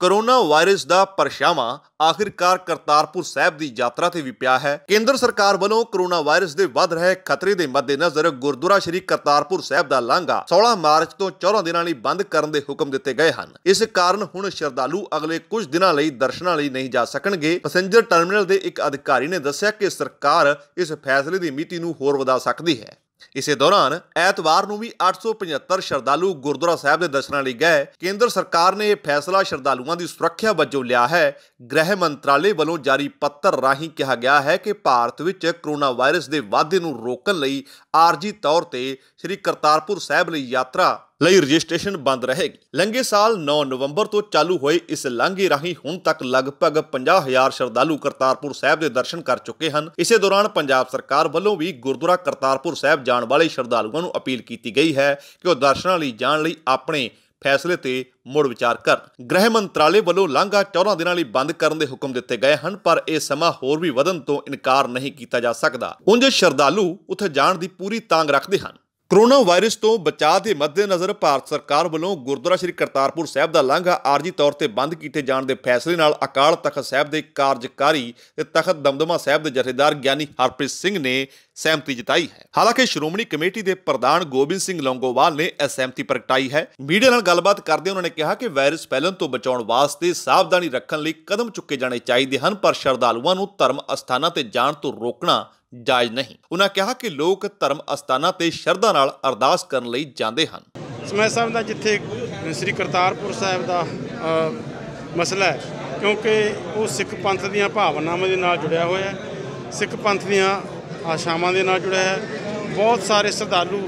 corona virus ਦਾ ਪਰਛਾਵਾਂ ਆਖਿਰਕਾਰ ਕਰਤਾਰਪੁਰ ਸਾਹਿਬ ਦੀ ਯਾਤਰਾ ਤੇ ਵੀ ਪਿਆ ਹੈ ਕੇਂਦਰ ਸਰਕਾਰ ਵੱਲੋਂ ਕਰੋਨਾ ਵਾਇਰਸ ਦੇ ਵੱਧ ਰਹੇ ਖਤਰੇ ਦੇ ਮੱਦੇਨਜ਼ਰ ਗੁਰਦੁਆਰਾ ਸ਼੍ਰੀ ਕਰਤਾਰਪੁਰ ਸਾਹਿਬ ਦਾ ਲਾਂਘਾ 16 ਮਾਰਚ ਤੋਂ 14 ਦਿਨਾਂ ਲਈ ਬੰਦ ਕਰਨ ਦੇ ਹੁਕਮ ਦਿੱਤੇ ਗਏ ਹਨ ਇਸ ਕਾਰਨ ਹੁਣ ਸ਼ਰਧਾਲੂ ਅਗਲੇ ਕੁਝ ਦਿਨਾਂ ਲਈ ਦਰਸ਼ਨਾਂ ਲਈ ਨਹੀਂ ਜਾ ਸਕਣਗੇ ਪੈਸੇਂਜਰ ਟਰਮੀਨਲ ਦੇ ਇੱਕ ਅਧਿਕਾਰੀ ਨੇ ਦੱਸਿਆ ਕਿ ਸਰਕਾਰ ਇਸ ਫੈਸਲੇ ਦੀ ਮਿਤੀ ਨੂੰ ਹੋਰ ਵਧਾ ਸਕਦੀ ਹੈ ਇਸੇ ਦੌਰਾਨ ਐਤਵਾਰ ਨੂੰ ਵੀ 875 ਸ਼ਰਧਾਲੂ ਗੁਰਦੁਆਰਾ ਸਾਹਿਬ ਦੇ ਦਰਸ਼ਨਾਂ ਲਈ ਗਏ ਕੇਂਦਰ ਸਰਕਾਰ ਨੇ ਇਹ ਫੈਸਲਾ ਸ਼ਰਧਾਲੂਆਂ ਦੀ ਸੁਰੱਖਿਆ ਵੱਜੋਂ ਲਿਆ ਹੈ ਗ੍ਰਹਿ ਮੰਤਰਾਲੇ ਵੱਲੋਂ ਜਾਰੀ ਪੱਤਰ ਰਾਹੀਂ ਕਿਹਾ ਗਿਆ ਹੈ ਕਿ ਭਾਰਤ ਵਿੱਚ ਕਰੋਨਾ ਵਾਇਰਸ ਦੇ ਵਾਧੇ ਨੂੰ ਰੋਕਣ ਲਈ ਆਰਜੀ ਤੌਰ ਤੇ ਸ੍ਰੀ ਕਰਤਾਰਪੁਰ ਸਾਹਿਬ ਲਈ ਯਾਤਰਾ ਲਈ ਰਜਿਸਟ੍ਰੇਸ਼ਨ ਬੰਦ ਰਹੇਗੀ ਲੰਗੇ ਸਾਲ 9 ਨਵੰਬਰ ਤੋਂ ਚਾਲੂ ਹੋਏ ਇਸ ਲਾਂਘੇ ਰਾਹੀਂ ਹੁਣ ਤੱਕ ਲਗਭਗ 50000 ਸ਼ਰਧਾਲੂ ਕਰਤਾਰਪੁਰ ਸਾਹਿਬ ਦੇ ਦਰਸ਼ਨ ਕਰ ਚੁੱਕੇ ਹਨ ਇਸੇ ਦੌਰਾਨ ਪੰਜਾਬ ਸਰਕਾਰ ਵੱਲੋਂ ਵੀ ਗੁਰਦੁਆਰਾ ਕਰਤਾਰਪੁਰ ਸਾਹਿਬ ਜਾਣ ਵਾਲੇ ਸ਼ਰਧਾਲੂਆਂ ਨੂੰ ਅਪੀਲ ਕੀਤੀ ਗਈ ਹੈ ਕਿ ਉਹ ਦਰਸ਼ਨਾਂ ਲਈ ਜਾਣ ਲਈ ਆਪਣੇ ਫੈਸਲੇ ਤੇ ਮੁੜ ਵਿਚਾਰ ਕਰ ਗ੍ਰਹਿ ਮੰਤਰਾਲੇ ਵੱਲੋਂ ਲਾਂਘਾ 14 ਦਿਨਾਂ ਲਈ ਬੰਦ ਕਰਨ ਦੇ ਹੁਕਮ ਦਿੱਤੇ ਗਏ ਹਨ ਪਰ ਇਹ ਸਮਾਂ ਹੋਰ ਵੀ ਵਧਣ ਤੋਂ ਇਨਕਾਰ ਨਹੀਂ ਕੀਤਾ ਜਾ ਸਕਦਾ ਉਂਝ ਸ਼ਰਧਾਲੂ ਉੱਥੇ ਜਾਣ ਦੀ ਪੂਰੀ ਤਾਂਗ ਰੱਖਦੇ ਹਨ ਕਰੋਨਾ ਵਾਇਰਸ ਤੋਂ ਬਚਾਅ ਦੇ ਮੱਦੇਨਜ਼ਰ ਭਾਰਤ ਸਰਕਾਰ ਵੱਲੋਂ ਗੁਰਦੁਆਰਾ ਸ੍ਰੀ ਕਰਤਾਰਪੁਰ ਸਾਹਿਬ ਦਾ ਲਾਂਘਾ ਆਰਜੀ ਤੌਰ ਤੇ ਬੰਦ ਕੀਤੇ ਜਾਣ ਦੇ ਫੈਸਲੇ ਨਾਲ ਅਕਾਲ ਤਖਤ ਸਾਹਿਬ ਦੇ ਕਾਰਜਕਾਰੀ ਤੇ ਤਖਤ ਦਮਦਮਾ ਸਾਹਿਬ ਦੇ ਜਥੇਦਾਰ ਗਿਆਨੀ ਹਰਪ੍ਰੀਤ ਸਿੰਘ ਨੇ ਸਹਿਮਤੀ ਜਤਾਈ ਹੈ ਹਾਲਾਂਕਿ ਸ਼੍ਰੋਮਣੀ ਕਮੇਟੀ ਦੇ ਪ੍ਰਧਾਨ ਗੋਬਿੰਦ ਸਿੰਘ ਲੌਂਗੋਵਾਲ ਨੇ ਅਸਹਿਮਤੀ ਪ੍ਰਗਟਾਈ ਹੈ ਮੀਡੀਆ ਨਾਲ ਗੱਲਬਾਤ ਕਰਦੇ ਉਹਨਾਂ ਨੇ ਕਿਹਾ ਕਿ ਵਾਇਰਸ ਫੈਲਣ ਤੋਂ ਬਚਾਉਣ ਵਾਸਤੇ ਸਾਵਧਾਨੀ ਰੱਖਣ ਲਈ ਕਦਮ ਚੁੱਕੇ ਜਾਣੇ ਚਾਹੀਦੇ ਹਨ ਪਰ ਸ਼ਰਧਾਲੂਆਂ ਨੂੰ ਧਰਮ ਅਸਥਾਨਾਂ ਤੇ ਜਾਣ ਤੋਂ ਰੋਕਣਾ ਜਾਇਜ਼ ਨਹੀਂ ਉਹਨਾਂ ਕਿਹਾ ਕਿ ਲੋਕ ਧਰਮ ਅਸਥਾਨਾਂ ਤੇ ਸ਼ਰਧਾ ਨਾਲ ਅਰਦਾਸ ਕਰਨ ਲਈ ਜਾਂਦੇ ਹਨ ਸਮੇਂ ਸਾਹਿਬ ਦਾ ਜਿੱਥੇ ਸ੍ਰੀ ਕਰਤਾਰਪੁਰ ਸਾਹਿਬ ਦਾ ਮਸਲਾ ਹੈ ਕਿਉਂਕਿ ਉਹ ਸਿੱਖ ਪੰਥ ਦੀਆਂ ਭਾਵਨਾਵਾਂ ਦੇ ਨਾਲ ਜੁੜਿਆ ਹੋਇਆ ਹੈ ਸਿੱਖ ਪੰਥ ਦੀਆਂ ਆਸ਼ਾਵਾਂ ਦੇ ਨਾਲ ਜੁੜਿਆ ਹੈ ਬਹੁਤ ਸਾਰੇ ਸ਼ਰਧਾਲੂ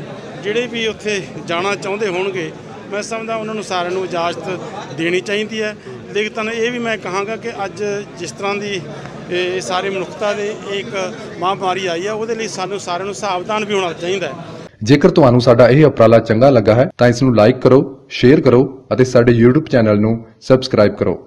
ਜਿਹੜੇ ਵੀ ਉੱਥੇ ਜਾਣਾ ਚਾਹੁੰਦੇ ਹੋਣਗੇ ਮੈਂ ਸਮਝਦਾ ਉਹਨਾਂ ਨੂੰ ਸਾਰਿਆਂ ਨੂੰ ਇਜਾਜ਼ਤ ਦੇਣੀ ਚਾਹੀਦੀ ਹੈ ਲੇਕਿਨ ਇਹ ਵੀ ਮੈਂ ਕਹਾਂਗਾ ਕਿ ਅੱਜ ਜਿਸ ਤਰ੍ਹਾਂ ਦੀ ਇਹ ਸਾਰੇ ਮਨੁੱਖਤਾ ਦੇ ਇੱਕ ਮਹਾਮਾਰੀ ਆਈ ਹੈ ਉਹਦੇ ਲਈ ਸਾਨੂੰ ਸਾਰਿਆਂ ਨੂੰ ਸਾਵਧਾਨ ਵੀ ਹੋਣਾ ਚਾਹੀਦਾ ਹੈ ਜੇਕਰ ਤੁਹਾਨੂੰ ਸਾਡਾ ਇਹ ਉਪਰਾਲਾ ਚੰਗਾ ਲੱਗਾ ਹੈ ਤਾਂ ਇਸ ਨੂੰ ਲਾਈਕ ਕਰੋ ਸ਼ੇਅਰ ਕਰੋ ਅਤੇ ਸਾਡੇ YouTube ਚੈਨਲ ਨੂੰ ਸਬਸਕ੍ਰਾਈਬ ਕਰੋ